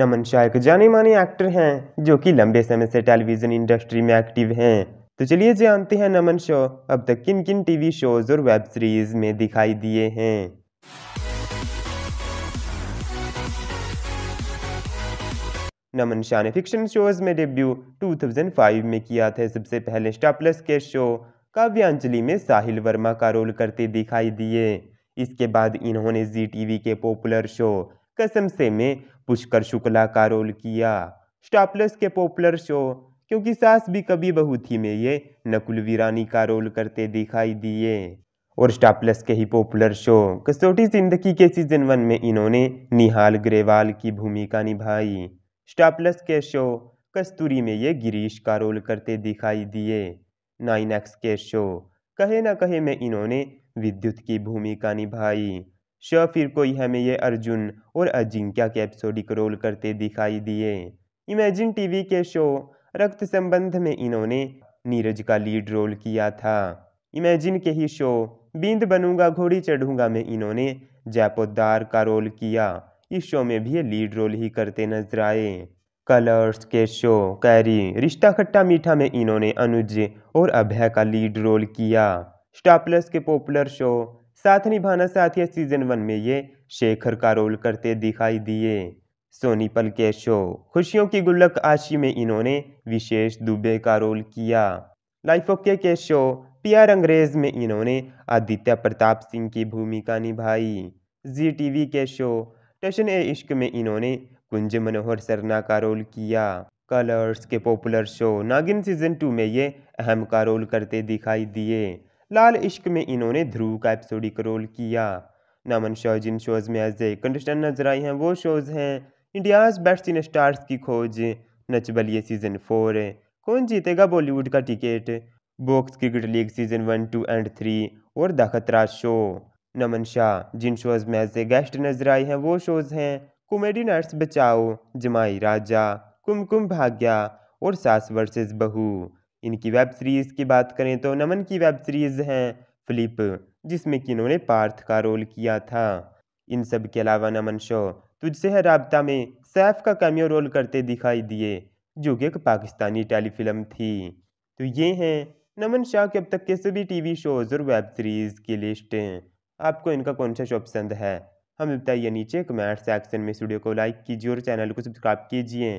नमन शाह एक जाने माने एक्टर हैं जो कि लंबे समय से टेलीविज़न इंडस्ट्री में एक्टिव हैं तो चलिए जानते हैं नमन शाह अब तक किन किन टीवी शोज और वेब सीरीज में दिखाई दिए हैं नमन शाह ने फिक्शन शोज में डेब्यू 2005 में किया था सबसे पहले स्टार प्लस के शो काव्यांजलि में साहिल वर्मा का रोल करते दिखाई दिए इसके बाद इन्होंने जी टीवी के पॉपुलर शो कसम से मैं पुष्कर शुक्ला का रोल किया स्टॉपलेस के पॉपुलर शो क्योंकि सास भी कभी बहू थी में ये नकुल वीरानी का रोल करते दिखाई दिए और स्टॉपलेस के ही पॉपुलर शो कसौटी जिंदगी के सीजन वन में इन्होंने निहाल ग्रेवाल की भूमिका निभाई स्टॉपलेस के शो कस्तूरी में ये गिरीश का रोल करते दिखाई दिए नाइन एक्स के शो कहे ना कहे में इन्होंने विद्युत की भूमिका निभाई शफिर फिर कोई हमें ये अर्जुन और अजिंक्या के एपिसोडिक रोल करते दिखाई दिए इमेजिन टीवी के शो रक्त संबंध में इन्होंने नीरज का लीड रोल किया था इमेजिन के ही शो बींद बनूंगा घोड़ी चढ़ूंगा में इन्होंने जयपोदार का रोल किया इस शो में भी ये लीड रोल ही करते नजर आए कलर्स के शो कैरी रिश्ता खट्टा मीठा में इन्होंने अनुज और अभय का लीड रोल किया स्टार प्लस के पॉपुलर शो साथ निभाना साथिया सीजन वन में ये शेखर का रोल करते दिखाई दिए सोनी पल के शो खुशियों की गुल्लक आशी में इन्होंने विशेष दुबे का रोल किया लाइफ ओके के शो प्यार अंग्रेज में इन्होंने आदित्य प्रताप सिंह की भूमिका निभाई जी टीवी के शो टशन ए इश्क में इन्होंने कुंज मनोहर सरना का रोल किया कलर्स के popular show Naagin season two में ये अहम का रोल करते दिखाई दिए लाल इश्क में इन्होंने ध्रुव का एपिसोडिक रोल किया नमन शो जिन शोज़ में एज ए कंटेस्टेंट नजर आई हैं वो शोज़ हैं इंडियाज बेस्ट इन स्टार्स की खोज नच बलिए सीज़न फोर कौन Jeetega Bollywood Ka ticket box cricket league season one two and three और द खतरा शो नमन शाह जिन शोज़ में एज ए गेस्ट नजर आई हैं वो शोज़ हैं कॉमेडी नर्स बचाओ जमाई राजा कुमकुम भाग्या और सास वर्सेस बहू इनकी वेब सीरीज़ की बात करें तो नमन की वेब सीरीज़ हैं फ्लिप जिसमें कि इन्होंने पार्थ का रोल किया था इन सब के अलावा नमन शो तुझसे है रबता में सैफ का कैमियो रोल करते दिखाई दिए जो कि एक पाकिस्तानी टेलीफिल्म थी तो ये हैं नमन शाह के अब तक के सभी टीवी शोज़ और वेब सीरीज़ की लिस्ट आपको इनका कौन सा शो पसंद है हमें बताइए नीचे कमेंट सेक्शन में स्टूडियो को लाइक कीजिए और चैनल को सब्सक्राइब कीजिए